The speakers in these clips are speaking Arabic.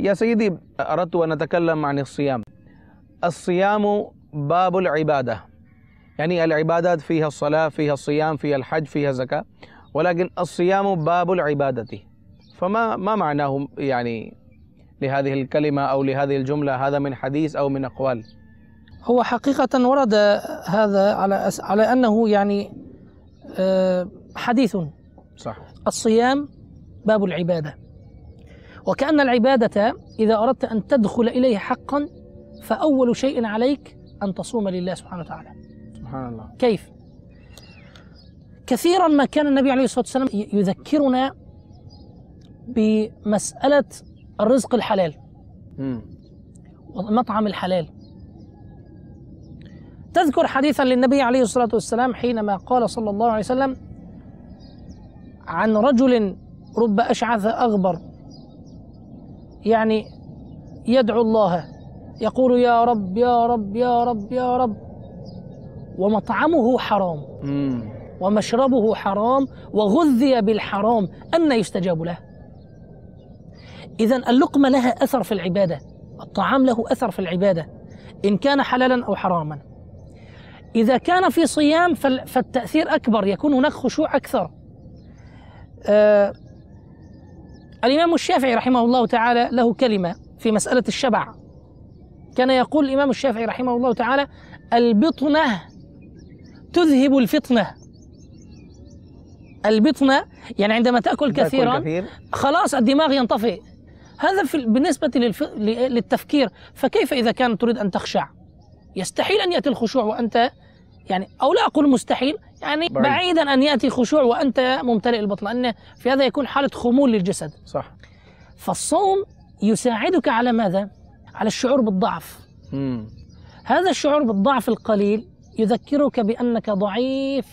يا سيدي أردت أن أتكلم عن الصيام الصيام باب العبادة يعني العبادات فيها الصلاة فيها الصيام فيها الحج فيها الزكاة ولكن الصيام باب العبادة فما ما معناه يعني لهذه الكلمة أو لهذه الجملة هذا من حديث أو من أقوال هو حقيقة ورد هذا على أس... على أنه يعني آه، حديث صح الصيام باب العبادة وكأن العبادة إذا أردت أن تدخل إليه حقا فأول شيء عليك أن تصوم لله سبحانه وتعالى سبحان الله كيف؟ كثيرا ما كان النبي عليه الصلاة والسلام يذكرنا بمسألة الرزق الحلال والمطعم الحلال تذكر حديثا للنبي عليه الصلاة والسلام حينما قال صلى الله عليه وسلم عن رجل رب أشعث أغبر يعني يدعو الله يقول يا رب يا رب يا رب يا رب ومطعمه حرام ومشربه حرام وغذي بالحرام أن يستجاب له إذا اللقمة لها أثر في العبادة الطعام له أثر في العبادة إن كان حلالا أو حراما إذا كان في صيام فالتأثير أكبر يكون هناك خشوع أكثر آه، الإمام الشافعي رحمه الله تعالى له كلمة في مسألة الشبع كان يقول الإمام الشافعي رحمه الله تعالى البطنة تذهب الفطنة البطنة يعني عندما تأكل كثيرا كثير. خلاص الدماغ ينطفئ هذا في بالنسبة للف... للتفكير فكيف إذا كان تريد أن تخشع يستحيل أن يأتي الخشوع وأنت يعني أو لا أقول مستحيل يعني بعيد. بعيدا أن يأتي خشوع وأنت ممتلئ البطن لأن في هذا يكون حالة خمول للجسد صح فالصوم يساعدك على ماذا؟ على الشعور بالضعف مم. هذا الشعور بالضعف القليل يذكرك بأنك ضعيف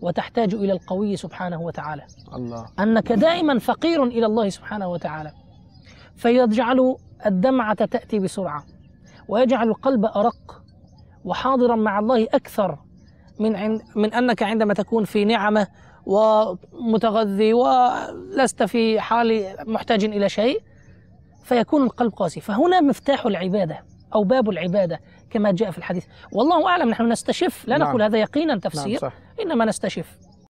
وتحتاج إلى القوي سبحانه وتعالى الله. أنك دائما فقير إلى الله سبحانه وتعالى فيجعل الدمعة تأتي بسرعة ويجعل القلب أرق وحاضرا مع الله أكثر من, عند من أنك عندما تكون في نعمة ومتغذي ولست في حال محتاج إلى شيء فيكون القلب قاسي فهنا مفتاح العبادة أو باب العبادة كما جاء في الحديث والله أعلم نحن نستشف لا نعم. نقول هذا يقينا نعم، تفسير نعم صح. إنما نستشف